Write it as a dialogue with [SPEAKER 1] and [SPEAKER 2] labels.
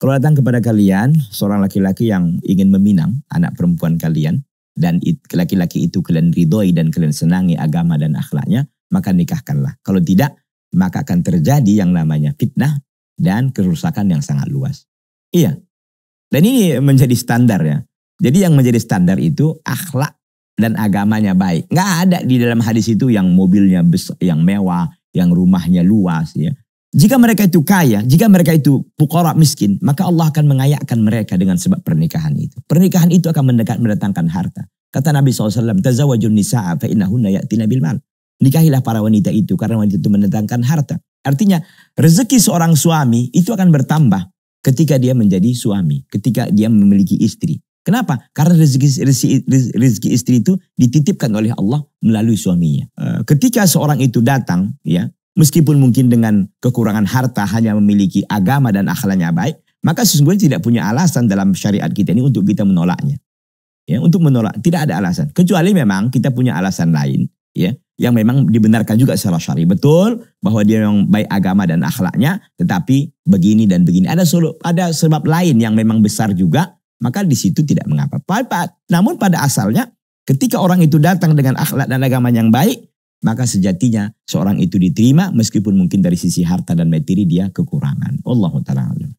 [SPEAKER 1] Kalau datang kepada kalian seorang laki-laki yang ingin meminang anak perempuan kalian dan laki-laki itu kalian ridhoi dan kalian senangi agama dan akhlaknya, maka nikahkanlah. Kalau tidak, maka akan terjadi yang namanya fitnah dan kerusakan yang sangat luas. Iya. Dan ini menjadi standar ya. Jadi yang menjadi standar itu akhlak dan agamanya baik. Nggak ada di dalam hadis itu yang mobilnya besar, yang mewah, yang rumahnya luas ya. Jika mereka itu kaya, jika mereka itu pukara miskin, maka Allah akan mengayakkan mereka dengan sebab pernikahan itu. Pernikahan itu akan mendekat mendatangkan harta. Kata Nabi SAW, Tazawajun nisa'a fa'innahunna ya'tina bil Nikahilah para wanita itu karena wanita itu mendatangkan harta. Artinya rezeki seorang suami itu akan bertambah ketika dia menjadi suami, ketika dia memiliki istri. Kenapa? Karena rezeki, rezeki, rezeki istri itu dititipkan oleh Allah melalui suaminya. Eh, ketika seorang itu datang, ya Meskipun mungkin dengan kekurangan harta hanya memiliki agama dan akhlaknya baik, maka sesungguhnya tidak punya alasan dalam syariat kita ini untuk kita menolaknya. Ya, untuk menolak tidak ada alasan kecuali memang kita punya alasan lain, ya, yang memang dibenarkan juga secara syari. Betul bahwa dia memang baik agama dan akhlaknya, tetapi begini dan begini. Ada solo, ada sebab lain yang memang besar juga, maka di situ tidak mengapa. Namun pada asalnya ketika orang itu datang dengan akhlak dan agama yang baik, maka sejatinya seorang itu diterima meskipun mungkin dari sisi harta dan materi dia kekurangan. Allah taala